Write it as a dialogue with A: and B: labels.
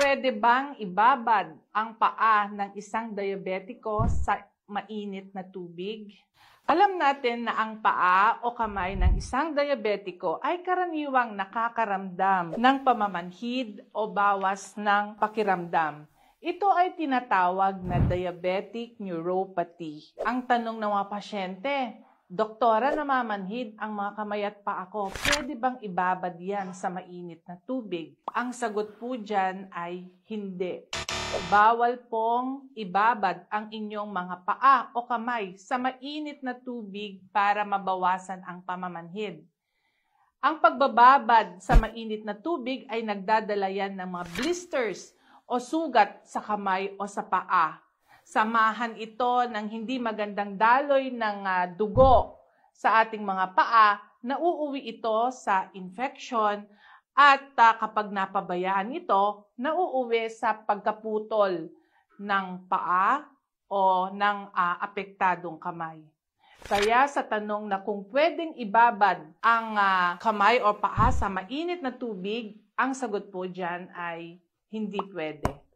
A: Pwede bang ibabad ang paa ng isang diabetiko sa mainit na tubig? Alam natin na ang paa o kamay ng isang diabetiko ay karaniwang nakakaramdam ng pamamanhid o bawas ng pakiramdam. Ito ay tinatawag na diabetic neuropathy. Ang tanong ng mga pasyente, Doktora, namamanhid ang mga kamay at pa ako. Pwede bang ibabad yan sa mainit na tubig? Ang sagot po dyan ay hindi. Bawal pong ibabad ang inyong mga paa o kamay sa mainit na tubig para mabawasan ang pamamanhid. Ang pagbababad sa mainit na tubig ay nagdadala yan ng mga blisters o sugat sa kamay o sa paa samahan ito ng hindi magandang daloy ng uh, dugo sa ating mga paa, nauuwi ito sa infection at uh, kapag napabayaan ito, nauuwi sa pagkaputol ng paa o ng uh, apektadong kamay. Kaya sa tanong na kung pwedeng ibabad ang uh, kamay o paa sa mainit na tubig, ang sagot po dyan ay hindi pwede.